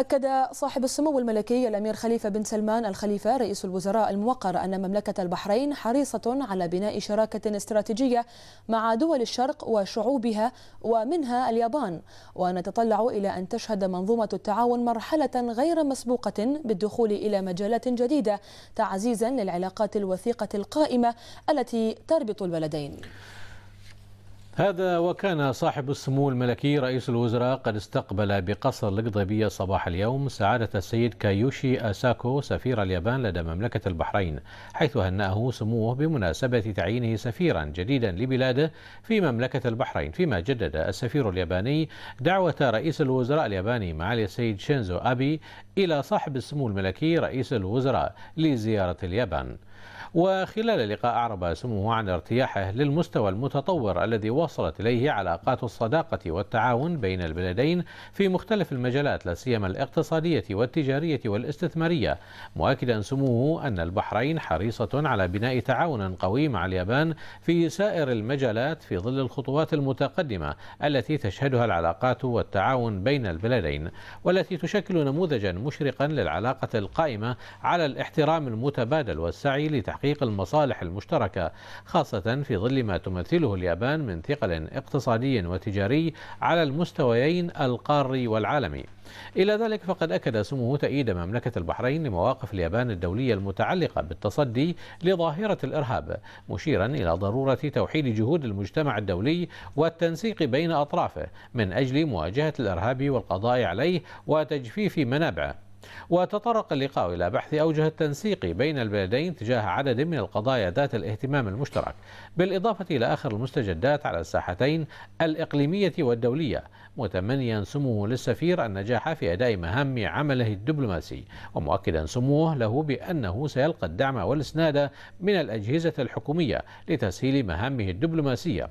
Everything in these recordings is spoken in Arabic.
أكد صاحب السمو الملكي الأمير خليفة بن سلمان الخليفة رئيس الوزراء الموقر أن مملكة البحرين حريصة على بناء شراكة استراتيجية مع دول الشرق وشعوبها ومنها اليابان ونتطلع إلى أن تشهد منظومة التعاون مرحلة غير مسبوقة بالدخول إلى مجالات جديدة تعزيزا للعلاقات الوثيقة القائمة التي تربط البلدين هذا وكان صاحب السمو الملكي رئيس الوزراء قد استقبل بقصر القضيبية صباح اليوم سعادة السيد كايوشي أساكو سفير اليابان لدى مملكة البحرين حيث هنأه سموه بمناسبة تعيينه سفيرا جديدا لبلاده في مملكة البحرين فيما جدد السفير الياباني دعوة رئيس الوزراء الياباني معالي السيد شينزو أبي إلى صاحب السمو الملكي رئيس الوزراء لزيارة اليابان وخلال اللقاء أعرب سموه عن ارتياحه للمستوى المتطور الذي وصلت إليه علاقات الصداقة والتعاون بين البلدين في مختلف المجالات لا سيما الاقتصادية والتجارية والاستثمارية مؤكدا سموه أن البحرين حريصة على بناء تعاون قوي مع اليابان في سائر المجالات في ظل الخطوات المتقدمة التي تشهدها العلاقات والتعاون بين البلدين والتي تشكل نموذجا مشرقا للعلاقة القائمة على الاحترام المتبادل والسعي لتحقيق تحقيق المصالح المشتركة خاصة في ظل ما تمثله اليابان من ثقل اقتصادي وتجاري على المستويين القاري والعالمي إلى ذلك فقد أكد سمو تأييد مملكة البحرين لمواقف اليابان الدولية المتعلقة بالتصدي لظاهرة الإرهاب مشيرا إلى ضرورة توحيد جهود المجتمع الدولي والتنسيق بين أطرافه من أجل مواجهة الإرهاب والقضاء عليه وتجفيف منابعه وتطرق اللقاء إلى بحث أوجه التنسيق بين البلدين تجاه عدد من القضايا ذات الاهتمام المشترك بالإضافة إلى آخر المستجدات على الساحتين الإقليمية والدولية متمنيا سموه للسفير النجاح في أداء مهام عمله الدبلوماسي ومؤكدا سموه له بأنه سيلقى الدعم والإسناد من الأجهزة الحكومية لتسهيل مهامه الدبلوماسية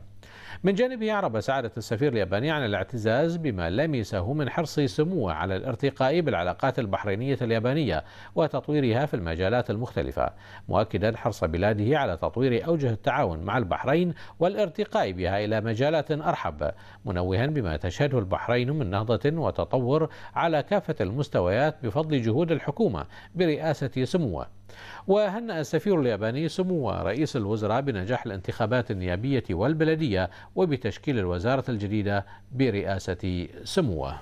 من جانبه أعرب سعادة السفير الياباني عن الاعتزاز بما لمسه من حرص سموه على الارتقاء بالعلاقات البحرينية اليابانية وتطويرها في المجالات المختلفة مؤكدا حرص بلاده على تطوير أوجه التعاون مع البحرين والارتقاء بها إلى مجالات أرحب منوها بما تشهده البحرين من نهضة وتطور على كافة المستويات بفضل جهود الحكومة برئاسة سموه وهنأ السفير الياباني سمو رئيس الوزراء بنجاح الانتخابات النيابية والبلدية وبتشكيل الوزارة الجديدة برئاسة سموه